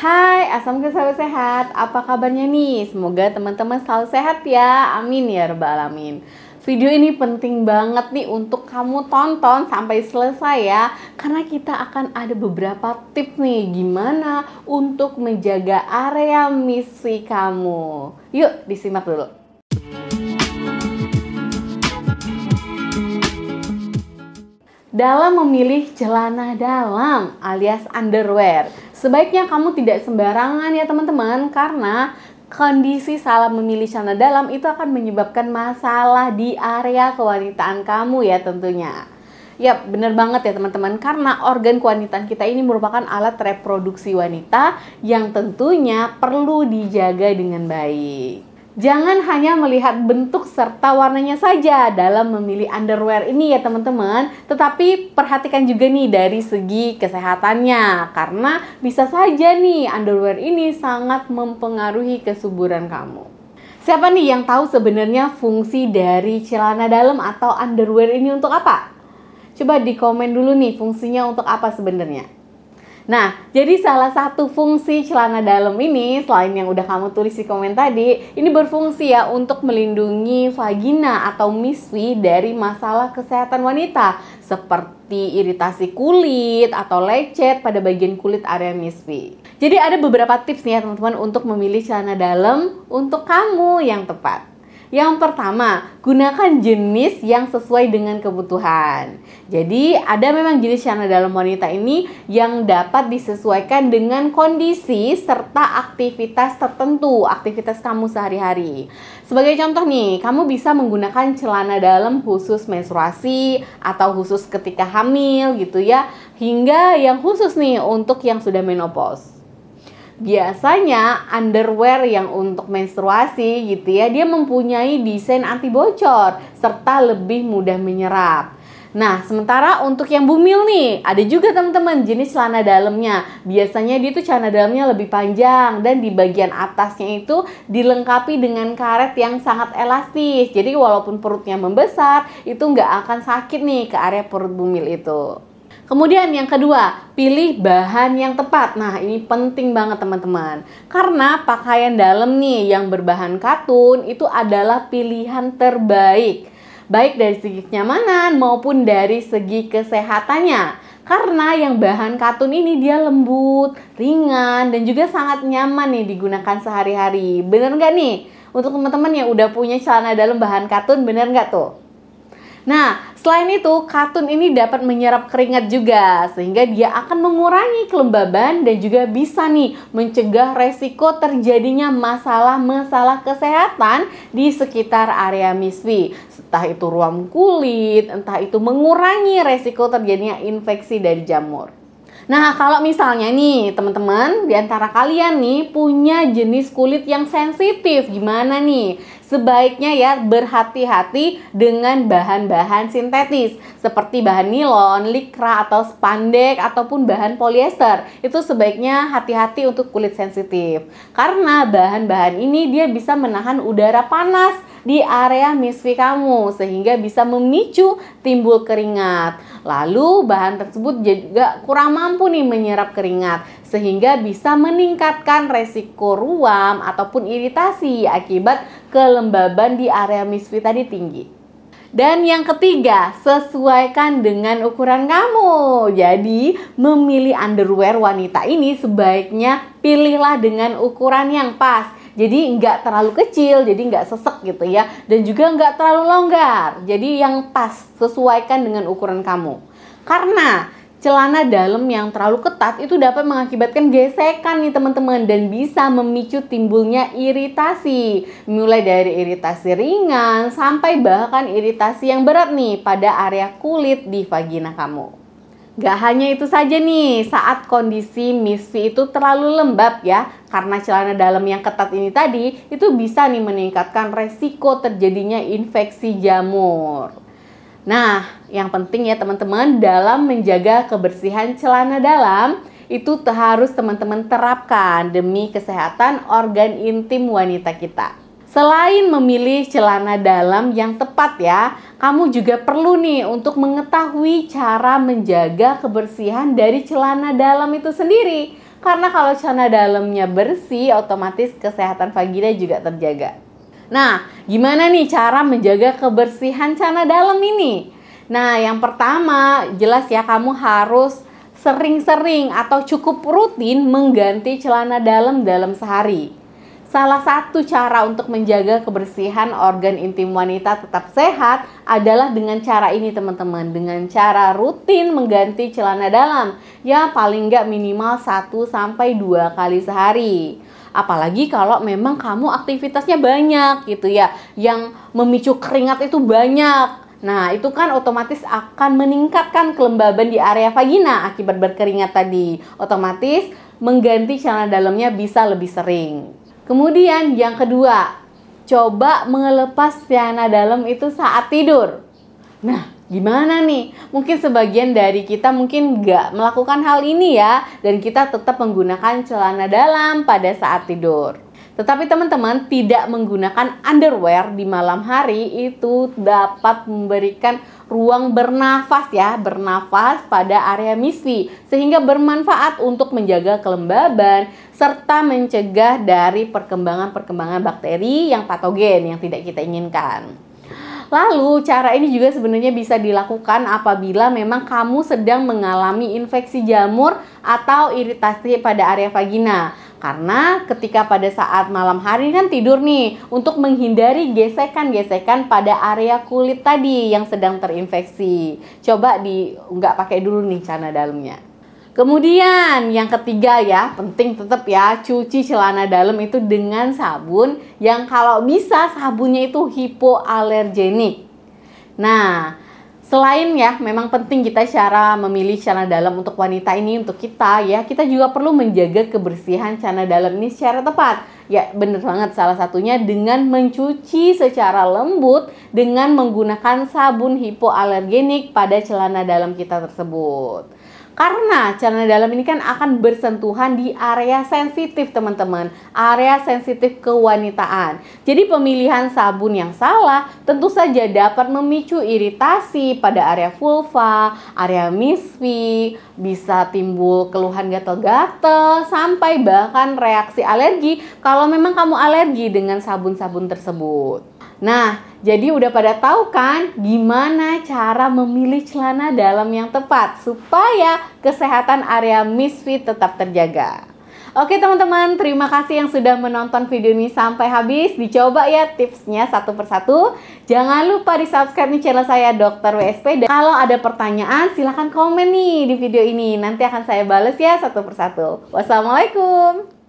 Hai, asam selalu sehat. Apa kabarnya nih? Semoga teman-teman selalu sehat ya. Amin ya rabbal alamin. Video ini penting banget nih untuk kamu tonton sampai selesai ya. Karena kita akan ada beberapa tips nih gimana untuk menjaga area misi kamu. Yuk, disimak dulu. Dalam memilih celana dalam alias underwear Sebaiknya kamu tidak sembarangan ya teman-teman karena kondisi salah memilih celana dalam itu akan menyebabkan masalah di area kewanitaan kamu ya tentunya. Ya bener banget ya teman-teman Karena organ kewanitaan kita ini merupakan alat reproduksi wanita Yang tentunya perlu dijaga dengan baik Jangan hanya melihat bentuk serta warnanya saja dalam memilih underwear ini ya teman-teman, tetapi perhatikan juga nih dari segi kesehatannya karena bisa saja nih underwear ini sangat mempengaruhi kesuburan kamu. Siapa nih yang tahu sebenarnya fungsi dari celana dalam atau underwear ini untuk apa? Coba di komen dulu nih fungsinya untuk apa sebenarnya. Nah, jadi salah satu fungsi celana dalam ini selain yang udah kamu tulis di komen tadi, ini berfungsi ya untuk melindungi vagina atau miswi dari masalah kesehatan wanita seperti iritasi kulit atau lecet pada bagian kulit area miswi. Jadi ada beberapa tips nih ya teman-teman untuk memilih celana dalam untuk kamu yang tepat. Yang pertama, gunakan jenis yang sesuai dengan kebutuhan. Jadi, ada memang jenis celana dalam wanita ini yang dapat disesuaikan dengan kondisi serta aktivitas tertentu, aktivitas kamu sehari-hari. Sebagai contoh nih, kamu bisa menggunakan celana dalam khusus menstruasi atau khusus ketika hamil gitu ya, hingga yang khusus nih untuk yang sudah menopause. Biasanya underwear yang untuk menstruasi gitu ya, dia mempunyai desain anti bocor serta lebih mudah menyerap. Nah, sementara untuk yang bumil nih, ada juga teman-teman jenis celana dalamnya. Biasanya dia tuh celana dalamnya lebih panjang dan di bagian atasnya itu dilengkapi dengan karet yang sangat elastis. Jadi walaupun perutnya membesar, itu nggak akan sakit nih ke area perut bumil itu. Kemudian yang kedua, pilih bahan yang tepat. Nah, ini penting banget teman-teman. Karena pakaian dalam nih yang berbahan katun itu adalah pilihan terbaik. Baik dari segi kenyamanan maupun dari segi kesehatannya karena yang bahan katun ini dia lembut, ringan, dan juga sangat nyaman nih digunakan sehari-hari. Bener nggak nih? Untuk teman-teman yang udah punya celana dalam bahan katun, bener nggak tuh? Nah, selain itu, katun ini dapat menyerap keringat juga, sehingga dia akan mengurangi kelembaban dan juga bisa nih mencegah resiko terjadinya masalah-masalah kesehatan di sekitar area miswi. Entah itu ruam kulit, entah itu mengurangi resiko terjadinya infeksi dari jamur. Nah, kalau misalnya nih teman-teman di antara kalian nih punya jenis kulit yang sensitif, gimana nih? Sebaiknya ya berhati-hati dengan bahan-bahan sintetis seperti bahan nilon, likra atau spandek ataupun bahan polyester. Itu sebaiknya hati-hati untuk kulit sensitif. Karena bahan-bahan ini dia bisa menahan udara panas di area misfi kamu sehingga bisa memicu timbul keringat. Lalu bahan tersebut juga kurang mampu nih menyerap keringat sehingga bisa meningkatkan resiko ruam ataupun iritasi akibat kelembaban di area misfi tadi tinggi. Dan yang ketiga, sesuaikan dengan ukuran kamu. Jadi, memilih underwear wanita ini sebaiknya pilihlah dengan ukuran yang pas jadi nggak terlalu kecil jadi nggak sesek gitu ya dan juga nggak terlalu longgar jadi yang pas sesuaikan dengan ukuran kamu karena celana dalam yang terlalu ketat itu dapat mengakibatkan gesekan nih teman-teman dan bisa memicu timbulnya iritasi mulai dari iritasi ringan sampai bahkan iritasi yang berat nih pada area kulit di vagina kamu. Gak hanya itu saja nih, saat kondisi Miss itu terlalu lembab ya, karena celana dalam yang ketat ini tadi, itu bisa nih meningkatkan resiko terjadinya infeksi jamur. Nah, yang penting ya teman-teman dalam menjaga kebersihan celana dalam, itu harus teman-teman terapkan demi kesehatan organ intim wanita kita. Selain memilih celana dalam yang tepat ya, kamu juga perlu nih untuk mengetahui cara menjaga kebersihan dari celana dalam itu sendiri. Karena kalau celana dalamnya bersih, otomatis kesehatan vagina juga terjaga. Nah, gimana nih cara menjaga kebersihan celana dalam ini? Nah, yang pertama jelas ya kamu harus sering-sering atau cukup rutin mengganti celana dalam dalam sehari. Salah satu cara untuk menjaga kebersihan organ intim wanita tetap sehat adalah dengan cara ini teman-teman Dengan cara rutin mengganti celana dalam Ya paling nggak minimal 1-2 kali sehari Apalagi kalau memang kamu aktivitasnya banyak gitu ya Yang memicu keringat itu banyak Nah, itu kan otomatis akan meningkatkan kelembaban di area vagina akibat berkeringat tadi. Otomatis mengganti celana dalamnya bisa lebih sering. Kemudian yang kedua, coba melepas celana dalam itu saat tidur. Nah, gimana nih? Mungkin sebagian dari kita mungkin nggak melakukan hal ini ya, dan kita tetap menggunakan celana dalam pada saat tidur. Tetapi teman-teman tidak menggunakan underwear di malam hari itu dapat memberikan ruang bernafas ya, bernafas pada area misi sehingga bermanfaat untuk menjaga kelembaban serta mencegah dari perkembangan-perkembangan bakteri yang patogen yang tidak kita inginkan. Lalu cara ini juga sebenarnya bisa dilakukan apabila memang kamu sedang mengalami infeksi jamur atau iritasi pada area vagina. Karena ketika pada saat malam hari kan tidur nih untuk menghindari gesekan-gesekan pada area kulit tadi yang sedang terinfeksi. Coba di nggak pakai dulu nih celana dalamnya. Kemudian yang ketiga ya, penting tetap ya, cuci celana dalam itu dengan sabun yang kalau bisa sabunnya itu hipoalergenik. Nah, Selain ya, memang penting kita cara memilih celana dalam untuk wanita ini untuk kita ya, kita juga perlu menjaga kebersihan celana dalam ini secara tepat. Ya, bener banget salah satunya dengan mencuci secara lembut dengan menggunakan sabun hipoalergenik pada celana dalam kita tersebut. Karena celana dalam ini kan akan bersentuhan di area sensitif teman-teman, area sensitif kewanitaan. Jadi pemilihan sabun yang salah tentu saja dapat memicu iritasi pada area vulva, area misfi, bisa timbul keluhan gatal-gatal sampai bahkan reaksi alergi kalau memang kamu alergi dengan sabun-sabun tersebut. Nah, jadi udah pada tahu kan gimana cara memilih celana dalam yang tepat supaya kesehatan area misfit tetap terjaga. Oke teman-teman, terima kasih yang sudah menonton video ini sampai habis. Dicoba ya tipsnya satu persatu. Jangan lupa di subscribe nih channel saya Dokter WSP. Dan kalau ada pertanyaan silahkan komen nih di video ini. Nanti akan saya bales ya satu persatu. Wassalamualaikum.